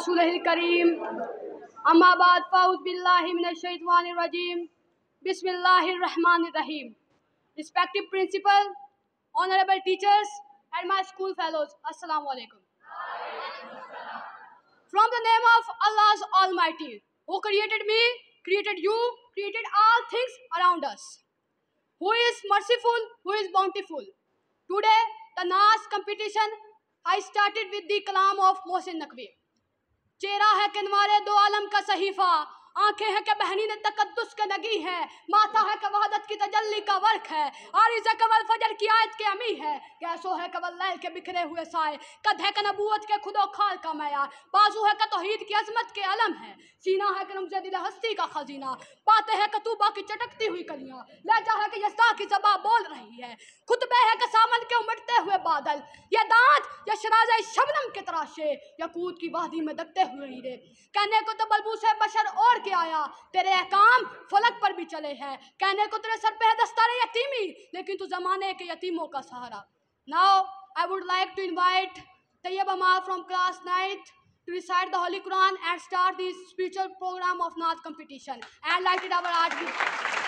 रसूल करीम अम्माबाद फ़ाउज़बिल्लाशवानरजीम बिसमीम respective principal honourable teachers and my school fellows From the name of Allah's Almighty, who created me, created you, created all things around us, who is merciful, who is bountiful. Today, the Nas competition, I started with the Kalam of Mohsin Naqvi. चेहरा है किनवारे दो आलम का सहीफा आंखें हैं कि ने तकदस के नगी है माता है कवादत की तजल्ली का वर्क है आरिज कवल फजर की आयत के अमी है कैसो है कवल लैल के बिखरे हुए साए कद है कबूत के खुदो खाल का मैार बाजू है कतोहीद की अजमत के अलम है सीना है करम से दिल हस्ती का खजीना पाते है कतूबा की चटकती हुई कलियाँ लहजा है कि यस्ता की जबा बोल रही है खुतबे है कि सामन के उमटते हुए बादल या दांत या शराज शबनम के तराशे या कूद की वादी में दबते हुए हीरे कहने को तो बलबूस है बशर और के आया तेरे अहकाम फलक पर भी चले हैं कहने को तेरे सर पे है दस्तार यतीमी लेकिन तू जमाने के यतीमों का सहारा now I would like to invite Tayyab Ammar from class ninth to recite the Holy Quran and start the spiritual program of Nath competition and light it our art group.